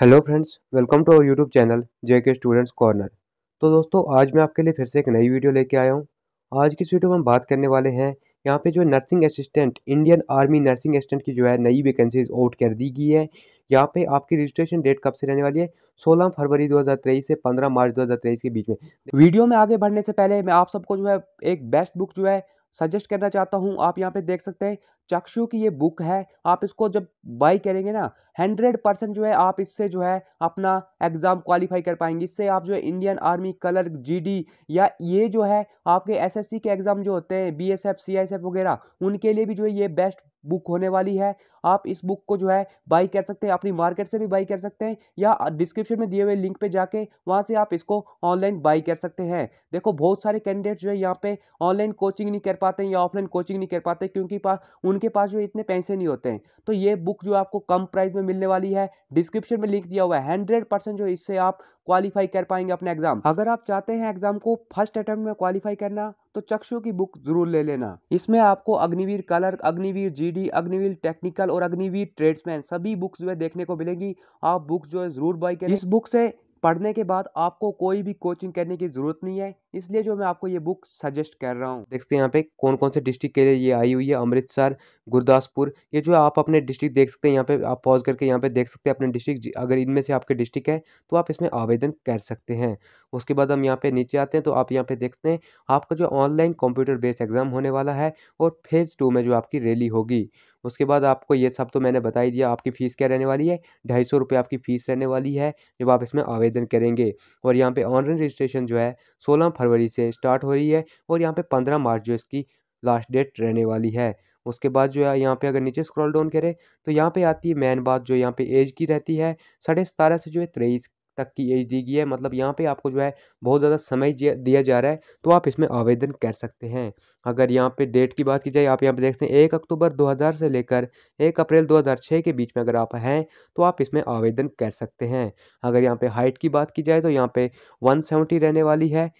hello friends welcome to our YouTube channel J K students corner तो दोस्तों आज मैं आपके लिए फिर से एक नई वीडियो लेके आया हूँ आज की इस वीडियो में हम बात करने वाले हैं यहाँ पे जो nursing assistant Indian army nursing assistant की जो है नई वैकेंसीज आउट कर दी गई है यहाँ पे आपकी रजिस्ट्रेशन डेट कब से रहने वाली है 16 फरवरी 2023 से 15 मार्च 2023 के बीच में वीडियो में आगे बढ़ने से पहले मैं आप सबको जो है एक बेस्ट बुक जो है सजेस्ट करना चाहता हूँ आप यहाँ पे देख सकते हैं चक्षु की ये बुक है आप इसको जब बाई करेंगे ना हंड्रेड परसेंट जो है आप इससे जो है अपना एग्ज़ाम क्वालिफाई कर पाएंगे इससे आप जो है इंडियन आर्मी कलर जीडी या ये जो है आपके एसएससी के एग्ज़ाम जो होते हैं बीएसएफ सीआईएसएफ वगैरह उनके लिए भी जो है ये बेस्ट बुक होने वाली है आप इस बुक को जो है बाई कर सकते हैं अपनी मार्केट से भी बाई कर सकते हैं या डिस्क्रिप्शन में दिए हुए लिंक पे जाके वहाँ से आप इसको ऑनलाइन बाई कर सकते हैं देखो बहुत सारे कैंडिडेट जो है यहाँ पे ऑनलाइन कोचिंग नहीं कर पाते हैं या ऑफलाइन कोचिंग नहीं कर पाते क्योंकि पा उनके पास जो इतने पैसे नहीं होते हैं तो ये बुक जो आपको कम प्राइस में मिलने वाली है डिस्क्रिप्शन में लिंक दिया हुआ है हंड्रेड परसेंट जो इससे आप क्वालिफाई कर पाएंगे अपने एग्जाम अगर आप चाहते हैं एग्जाम को फर्स्ट अटेम्प्ट में क्वालिफाई करना तो चक्षु की बुक जरूर ले लेना इसमें आपको Agniveer clerk Agniveer GD Agniveer technical और अग्निवीर ट्रेड्समैन सभी बुक्स जो है देखने को मिलेंगी आप बुक जो है जरूर बाई करें इस बुक से पढ़ने के बाद आपको कोई भी कोचिंग करने की जरूरत नहीं है इसलिए जो मैं आपको ये बुक सजेस्ट कर रहा हूँ देखते हैं यहाँ पे कौन कौन से डिस्ट्रिक्ट के लिए ये आई हुई है अमृतसर गुरदासपुर ये जो आप अपने डिस्ट्रिक्ट देख सकते हैं यहाँ पे आप पॉज करके यहाँ पे देख सकते हैं अपने डिस्ट्रिक्ट अगर इनमें से आपके डिस्ट्रिक्ट है तो आप इसमें आवेदन कर सकते हैं उसके बाद हम यहाँ पे नीचे आते हैं तो आप यहाँ पे देखते हैं आपका जो ऑनलाइन कंप्यूटर बेस्ड एग्जाम होने वाला है और फेज़ टू में जो आपकी रैली होगी उसके बाद आपको ये सब तो मैंने बताई दिया आपकी फ़ीस क्या रहने वाली है ढाई सौ रुपये आपकी फ़ीस रहने वाली है जब आप इसमें आवेदन करेंगे और यहाँ पे ऑनलाइन रजिस्ट्रेशन जो है सोलह फरवरी से स्टार्ट हो रही है और यहाँ पे पंद्रह मार्च जो इसकी लास्ट डेट रहने वाली है उसके बाद जो है यहाँ पे अगर नीचे स्क्रॉल डाउन करें तो यहाँ पे आती है मेन बात जो यहाँ पे एज की रहती है साढ़े सतारह से जो है तेईस तक की एज दी गई है मतलब यहाँ पे आपको जो है बहुत ज़्यादा समय दिया जा रहा है तो आप इसमें आवेदन कर सकते हैं अगर यहाँ पे डेट की बात की जाए आप यहाँ पे देखते हैं एक अक्टूबर 2000 से लेकर एक अप्रैल 2006 के बीच में अगर आप हैं तो आप इसमें आवेदन कर सकते हैं अगर यहाँ पे हाइट की बात की जाए तो यहाँ पर वन रहने वाली है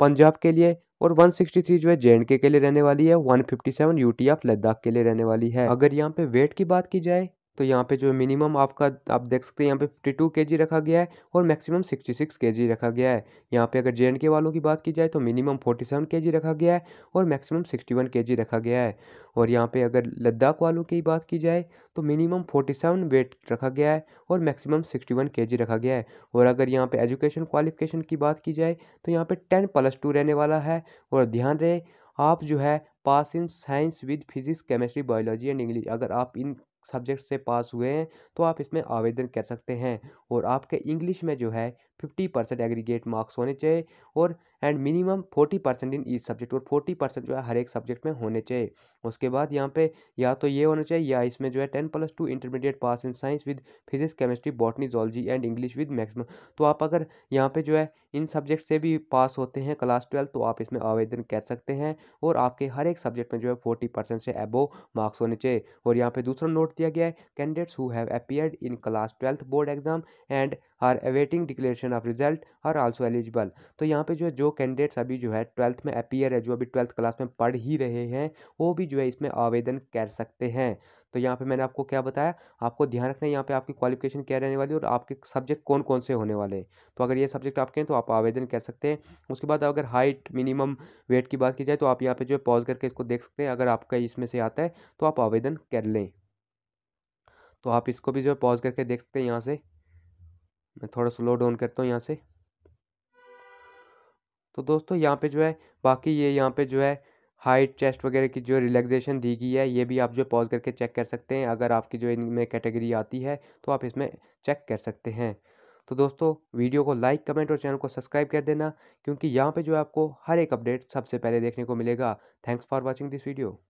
पंजाब के लिए और 163 जो है जे के लिए रहने वाली है 157 यूटी ऑफ लद्दाख के लिए रहने वाली है अगर यहाँ पे वेट की बात की जाए तो यहाँ पे जो मिनिमम आपका आप देख सकते हैं यहाँ पे 52 केजी रखा गया है और मैक्सिमम 66 केजी रखा गया है यहाँ पे अगर जे के वालों की बात की जाए तो मिनिमम 47 केजी रखा गया है और मैक्सिमम 61 केजी रखा गया है और यहाँ पे अगर लद्दाख वालों की बात की जाए तो मिनिमम 47 वेट रखा गया है और मैक्सिमम 61 केजी रखा गया है और अगर यहाँ पर एजुकेशन क्वालिफिकेशन की बात की जाए तो यहाँ पर टेन प्लस टू रहने वाला है और ध्यान रहे आप जो है pass in science with physics chemistry biology and English अगर आप इन सब्जेक्ट से पास हुए हैं तो आप इसमें आवेदन कर सकते हैं और आपके इंग्लिश में जो है फिफ्टी परसेंट एग्रीगेट मार्क्स होने चाहिए और and minimum forty percent in each subject और फोर्टी परसेंट जो है हर एक सब्जेक्ट में होने चाहिए उसके बाद यहाँ पे या तो ये होना चाहिए या इसमें जो है ten plus two intermediate pass in science with physics chemistry botany zoology and English with maximum तो आप अगर यहाँ पे जो है इन सब्जेक्ट से भी पास होते हैं क्लास ट्वेल्व तो आप इसमें आवेदन कर सकते हैं और आपके हर एक सब्जेक्ट में जो है फोर्टी परसेंट से एबो मार्क्स होने चाहिए और यहाँ पे दूसरा नोट नोट दिया गया है candidates who have appeared in class twelfth board exam and are awaiting declaration of result are also eligible तो यहाँ पे जो है जो कैंडिडेट्स अभी जो है ट्वेल्थ में अपियर है जो अभी ट्वेल्थ क्लास में पढ़ ही रहे हैं वो भी जो है इसमें आवेदन कर सकते हैं तो यहाँ पे मैंने आपको क्या बताया आपको ध्यान रखना है यहाँ पे आपकी क्वालिफिकेशन क्या रहने वाली है और आपके सब्जेक्ट कौन कौन से होने वाले हैं तो अगर ये सब्जेक्ट आपके हैं तो आप आवेदन कर सकते हैं उसके बाद अगर हाइट मिनिमम वेट की बात की जाए तो आप यहाँ पे जो है पॉज करके इसको देख सकते हैं अगर आपका इसमें से आता है तो आप आवेदन कर लें तो आप इसको भी जो है पॉज करके देख सकते हैं यहाँ से मैं थोड़ा स्लो डाउन करता हूँ यहाँ से तो दोस्तों यहाँ पे जो है बाकी ये यहाँ पे जो है हाइट चेस्ट वगैरह की जो रिलैक्सेशन दी गई है ये भी आप जो पॉज करके चेक कर सकते हैं अगर आपकी जो इनमें कैटेगरी आती है तो आप इसमें चेक कर सकते हैं तो दोस्तों वीडियो को लाइक कमेंट और चैनल को सब्सक्राइब कर देना क्योंकि यहाँ पे जो है आपको हर एक अपडेट सबसे पहले देखने को मिलेगा thanks for watching this video